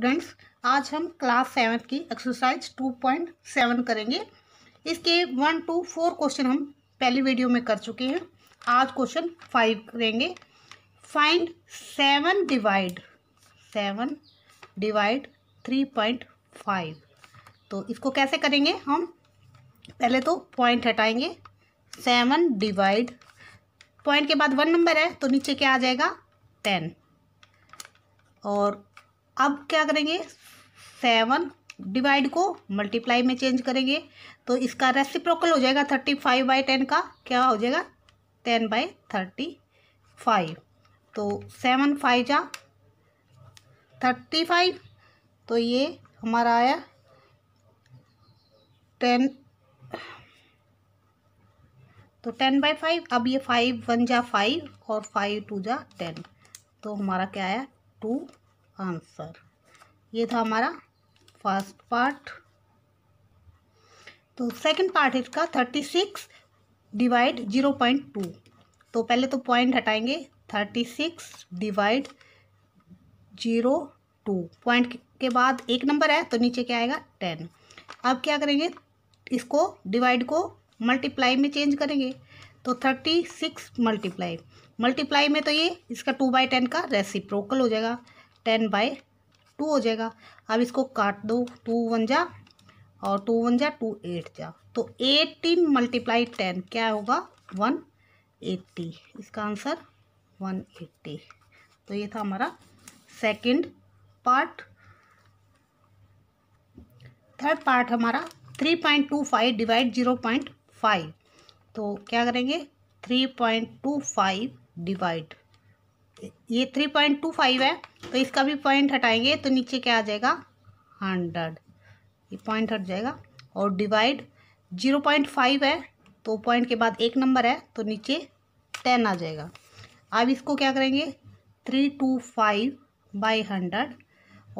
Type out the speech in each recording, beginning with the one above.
students आज हम class seven की एक्सरसाइज टू पॉइंट सेवन करेंगे इसके वन टू फोर क्वेश्चन हम पहली वीडियो में कर चुके हैं आज क्वेश्चन फाइव करेंगे find seven divide seven divide three point five तो इसको कैसे करेंगे हम पहले तो पॉइंट हटाएंगे सेवन डिवाइड पॉइंट के बाद वन नंबर है तो नीचे क्या आ जाएगा टेन और अब क्या करेंगे सेवन डिवाइड को मल्टीप्लाई में चेंज करेंगे तो इसका रेसिप्रोकल हो जाएगा थर्टी फाइव बाई टेन का क्या हो जाएगा टेन बाई थर्टी फाइव तो सेवन फाइव जा थर्टी फाइव तो ये हमारा आया टेन तो टेन बाई फाइव अब ये फाइव वन जा फाइव और फाइव टू जा टेन तो हमारा क्या आया टू आंसर ये था हमारा फर्स्ट पार्ट तो सेकंड पार्ट इसका thirty six divide zero point two तो पहले तो पॉइंट हटाएंगे thirty six divide zero two point के बाद एक नंबर है तो नीचे क्या आएगा टेन अब क्या करेंगे इसको डिवाइड को मल्टीप्लाई में चेंज करेंगे तो थर्टी सिक्स मल्टीप्लाई मल्टीप्लाई में तो ये इसका टू बाई टेन का रेसिप्रोकल हो जाएगा टेन बाय टू हो जाएगा अब इसको काट दो टू वन जा और टू वन जा टू एट जा तो एटीन मल्टीप्लाई टेन क्या होगा वन एट्टी इसका आंसर वन एट्टी तो ये था हमारा सेकंड पार्ट थर्ड पार्ट हमारा three point two five divide zero point five तो क्या करेंगे three point two five divide ये थ्री पॉइंट टू फाइव है तो इसका भी पॉइंट हटाएंगे तो नीचे क्या आ जाएगा हंड्रेड ये पॉइंट हट जाएगा और डिवाइड जीरो पॉइंट फाइव है तो पॉइंट के बाद एक नंबर है तो नीचे टेन आ जाएगा अब इसको क्या करेंगे three two five by hundred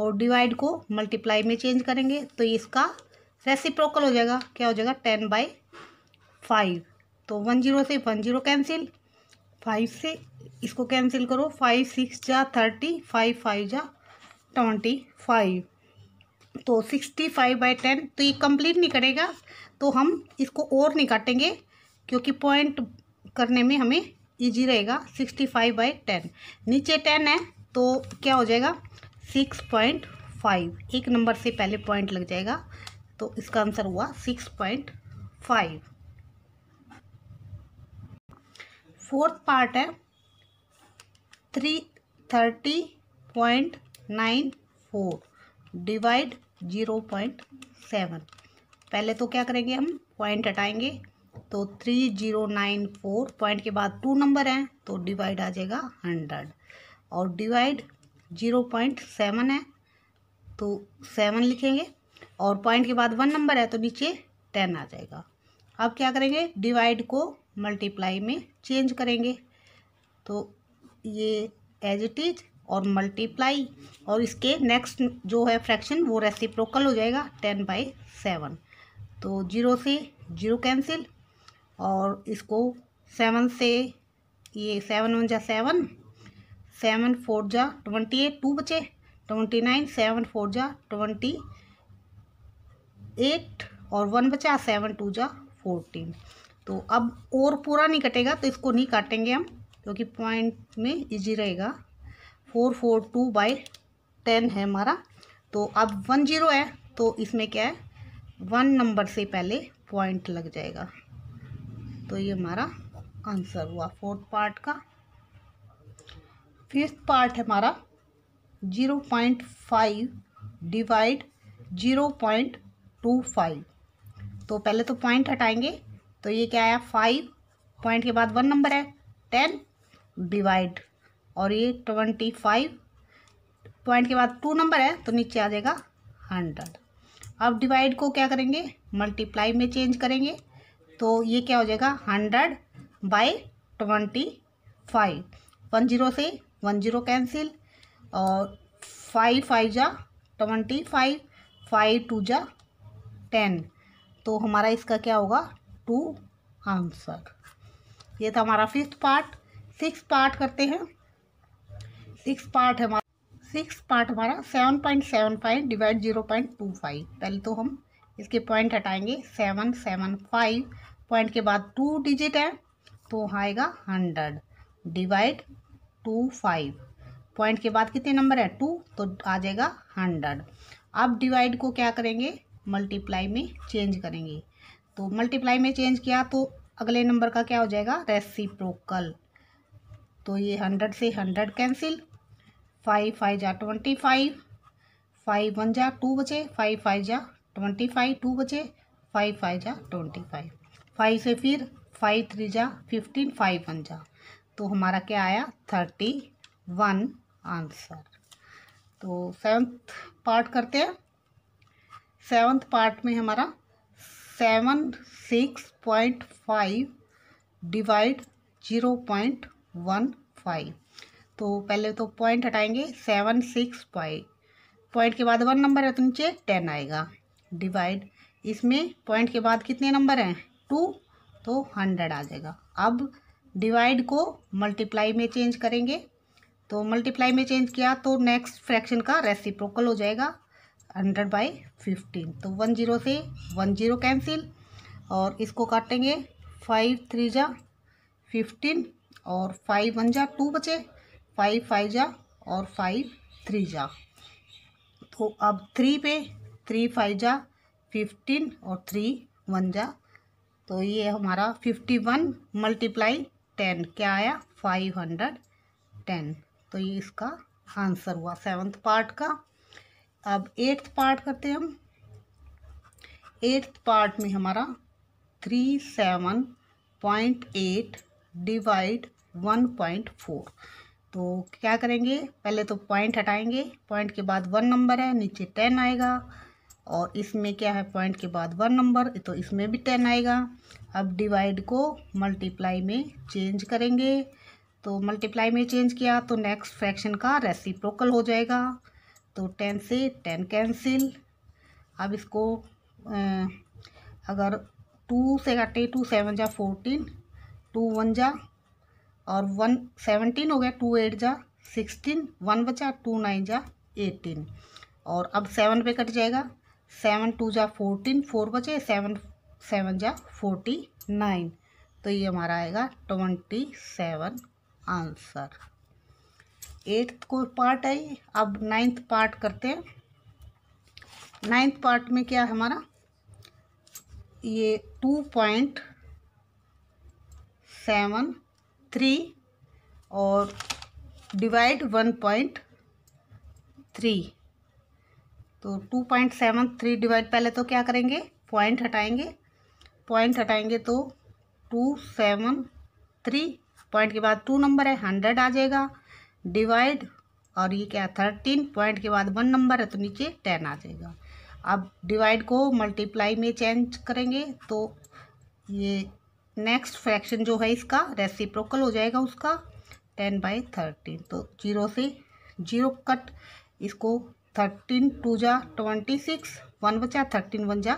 और डिवाइड को मल्टीप्लाई में चेंज करेंगे तो इसका रेसिप्रोकल हो जाएगा क्या हो जाएगा टेन बाई फाइव तो वन जीरो से वन जीरो कैंसिल फाइव से इसको कैंसिल करो फाइव सिक्स जा थर्टी फाइव फाइव जा ट्वेंटी फाइव तो सिक्सटी फाइव बाई टेन तो ये कंप्लीट नहीं करेगा तो हम इसको और नहीं काटेंगे क्योंकि पॉइंट करने में हमें इजी रहेगा सिक्सटी फाइव बाई टेन नीचे टेन है तो क्या हो जाएगा सिक्स पॉइंट फाइव एक नंबर से पहले पॉइंट लग जाएगा तो इसका आंसर हुआ six point five fourth part है three thirty point nine four divide zero point seven पहले तो क्या करेंगे हम पॉइंट हटाएंगे तो three zero nine four point के बाद टू नंबर हैं तो डिवाइड आ जाएगा हंड्रेड और डिवाइड जीरो पॉइंट सेवन है तो सेवन लिखेंगे और पॉइंट के बाद वन नंबर है तो नीचे टेन आ जाएगा अब क्या करेंगे डिवाइड को मल्टीप्लाई में चेंज करेंगे तो ये एज इट इज और मल्टीप्लाई और इसके नेक्स्ट जो है फ्रैक्शन वो रेसिप्रोकल हो जाएगा टेन बाई सेवन तो जीरो से जीरो कैंसिल और इसको सेवन से ये सेवन वन जा सेवन सेवन फोर जा ट्वेंटी एट टू बचे ट्वेंटी नाइन सेवन फोर जा ट्वेंटी एट और वन बचा सेवन टू जा फोर्टीन तो अब और पूरा नहीं कटेगा तो इसको नहीं काटेंगे हम क्योंकि तो पॉइंट में इजी रहेगा four four two by ten है हमारा तो अब वन जीरो है तो इसमें क्या है वन नंबर से पहले पॉइंट लग जाएगा तो ये हमारा आंसर हुआ फोर्थ पार्ट का फिफ्थ पार्ट है हमारा zero point five divide zero point two five तो पहले तो पॉइंट हटाएंगे तो ये क्या आया फाइव पॉइंट के बाद वन नंबर है टेन डिवाइड और ये ट्वेंटी फाइव पॉइंट के बाद टू नंबर है तो नीचे आ जाएगा हंड्रेड अब डिवाइड को क्या करेंगे मल्टीप्लाई में चेंज करेंगे तो ये क्या हो जाएगा hundred by twenty five one zero से वन जीरो कैंसिल और फाइव फाइव जा ट्वेंटी फाइव फाइव टू जा टेन तो हमारा इसका क्या होगा टू आंसर ये था हमारा फिफ्थ पार्ट सिक्स पार्ट करते हैं सिक्स पार्ट हमारा सिक्स पार्ट हमारा seven point seven five divide zero point two five पहले तो हम इसके पॉइंट हटाएंगे सेवन सेवन फाइव पॉइंट के बाद टू डिजिट है तो आएगा hundred divide two five point के बाद कितने नंबर है टू तो आ जाएगा हंड्रेड अब डिवाइड को क्या करेंगे मल्टीप्लाई में चेंज करेंगे तो मल्टीप्लाई में चेंज किया तो अगले नंबर का क्या हो जाएगा रेसिप्रोकल तो ये हंड्रेड से हंड्रेड कैंसिल फाइव फाइव जा ट्वेंटी फाइव फाइव वन जा टू बचे फाइव फाइव जा ट्वेंटी फाइव टू बचे फाइव फाइव जा ट्वेंटी फाइव फाइव से फिर फाइव थ्री जा फिफ्टीन फाइव वन जा तो हमारा क्या आया थर्टी वन आंसर तो सेवन्थ पार्ट करते हैं सेवन्थ पार्ट में हमारा seven six point five divide zero point one five तो पहले तो पॉइंट हटाएंगे सेवन सिक्स फाइव पॉइंट के बाद वन नंबर है तो नीचे टेन आएगा डिवाइड इसमें पॉइंट के बाद कितने नंबर हैं टू तो हंड्रेड आ जाएगा अब डिवाइड को मल्टीप्लाई में चेंज करेंगे तो मल्टीप्लाई में चेंज किया तो नेक्स्ट फ्रैक्शन का रेसिप्रोकल हो जाएगा हंड्रेड बाई फिफ्टीन तो वन जीरो से वन जीरो कैंसिल और इसको काटेंगे फाइव थ्री जा फिफ्टीन और फाइव वन जा टू बचे फाइव फाइव जा और फाइव थ्री जा तो अब थ्री पे थ्री फाइव जा फिफ्टीन और थ्री वन जा तो ये हमारा फिफ्टी वन मल्टीप्लाई टेन क्या आया फाइव हंड्रेड टेन तो ये इसका आंसर हुआ सेवन्थ पार्ट का अब एट्थ पार्ट करते हैं हम एट्थ पार्ट में हमारा three seven point eight divide one point four तो क्या करेंगे पहले तो पॉइंट हटाएंगे पॉइंट के बाद वन नंबर है नीचे टेन आएगा और इसमें क्या है पॉइंट के बाद वन नंबर तो इसमें भी टेन आएगा अब डिवाइड को मल्टीप्लाई में चेंज करेंगे तो मल्टीप्लाई में चेंज किया तो नेक्स्ट फ्रैक्शन का रेसिप्रोकल हो जाएगा तो टेन से टेन कैंसिल अब इसको अगर टू से काटे टू सेवन जा फोर्टीन टू वन जा और वन सेवनटीन हो गया टू एट जा सिक्सटीन वन बचा टू नाइन जा एटीन और अब सेवन पे कट जाएगा सेवन टू जा फोर्टीन फोर बचे सेवन सेवन जा फोर्टी नाइन तो ये हमारा आएगा ट्वेंटी सेवन आंसर एट्थ को पार्ट है अब नाइन्थ पार्ट करते हैं नाइन्थ पार्ट में क्या है हमारा ये टू पॉइंट सेवन थ्री और डिवाइड वन पॉइंट थ्री तो two point seven three divide पहले तो क्या करेंगे पॉइंट हटाएंगे पॉइंट हटाएंगे तो टू सेवन थ्री पॉइंट के बाद टू नंबर है हंड्रेड आ जाएगा डिवाइड और ये क्या थर्टीन पॉइंट के बाद वन नंबर है तो नीचे टेन आ जाएगा अब डिवाइड को मल्टीप्लाई में चेंज करेंगे तो ये नेक्स्ट फ्रैक्शन जो है इसका रेसिप्रोकल हो जाएगा उसका टेन बाई थर्टीन तो जीरो से जीरो कट इसको थर्टीन टू जा ट्वेंटी सिक्स वन बचा थर्टीन वन जा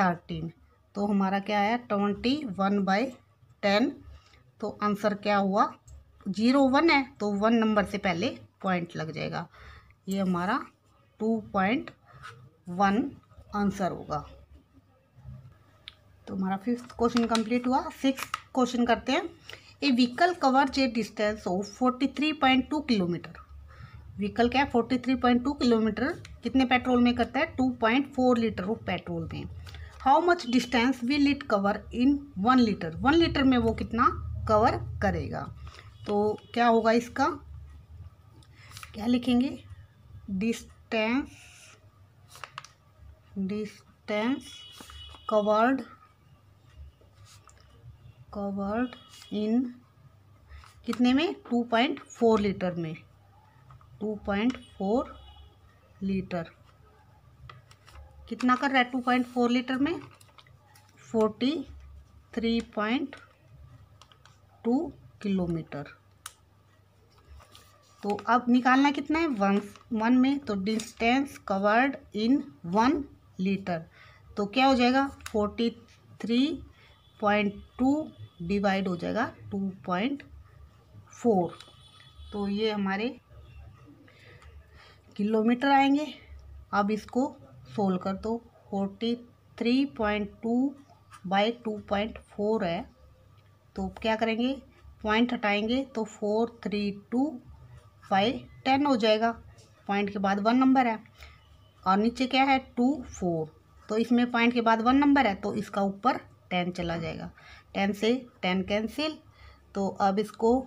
थर्टीन तो हमारा क्या आया ट्वेंटी वन बाई टेन तो आंसर क्या हुआ जीरो वन है तो वन नंबर से पहले पॉइंट लग जाएगा ये हमारा टू पॉइंट वन आंसर होगा तो हमारा फिफ्थ क्वेश्चन कंप्लीट हुआ सिक्स क्वेश्चन करते हैं a vehicle cover the distance of forty three point two kilometre vehicle क्या है forty three point two kilometre कितने पेट्रोल में करता है two point four litre of petrol में how much distance will it cover in one litre one litre में वो कितना कवर करेगा तो क्या होगा इसका क्या लिखेंगे distance distance covered covered in कितने में टू पॉइंट फोर लीटर में टू पॉइंट फोर लीटर कितना कर रहा है टू पॉइंट फोर लीटर में forty three point two kilometre तो अब निकालना कितना है वन वन में तो distance covered in one litre तो क्या हो जाएगा forty three point two divide हो जाएगा टू पॉइंट फोर तो ये हमारे किलोमीटर आएंगे अब इसको सोल्व कर दो forty three point two by two point four है तो क्या करेंगे पॉइंट हटाएंगे तो four three two by ten हो जाएगा पॉइंट के बाद वन नंबर है और नीचे क्या है टू फोर तो इसमें पॉइंट के बाद वन नंबर है तो इसका ऊपर टेन चला जाएगा टेन से टेन कैंसिल तो अब इसको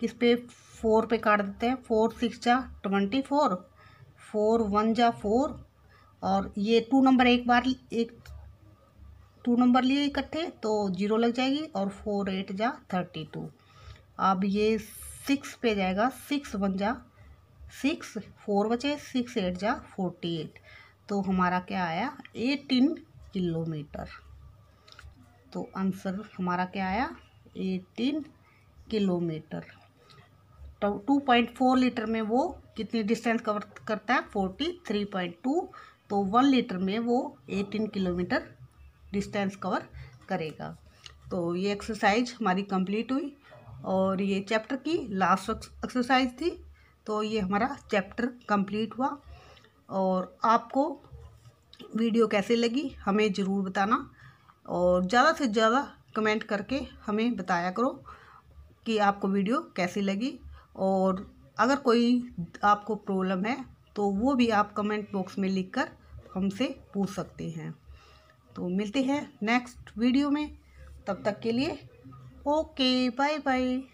किस पे फोर पे काट देते हैं फोर सिक्स जा ट्वेंटी फोर फोर वन जा फोर और ये टू नंबर एक बार एक टू नंबर लिए इकट्ठे तो जीरो लग जाएगी और फोर एट जा थर्टी टू अब ये सिक्स पे जाएगा सिक्स वन जा सिक्स फोर बचे सिक्स एट जा फोर्टी एट तो हमारा क्या आया एटीन किलोमीटर तो आंसर हमारा क्या आया एटीन किलोमीटर तो टू पॉइंट फोर लीटर में वो कितनी डिस्टेंस कवर करता है फोर्टी थ्री पॉइंट टू तो वन लीटर में वो एटीन किलोमीटर डिस्टेंस कवर करेगा तो ये एक्सरसाइज हमारी कंप्लीट हुई और ये चैप्टर की लास्ट एक्सरसाइज थी तो ये हमारा चैप्टर कंप्लीट हुआ और आपको वीडियो कैसे लगी हमें ज़रूर बताना और ज़्यादा से ज़्यादा कमेंट करके हमें बताया करो कि आपको वीडियो कैसी लगी और अगर कोई आपको प्रॉब्लम है तो वो भी आप कमेंट बॉक्स में लिखकर हमसे पूछ सकते हैं तो मिलते हैं नेक्स्ट वीडियो में तब तक के लिए ओके बाय बाय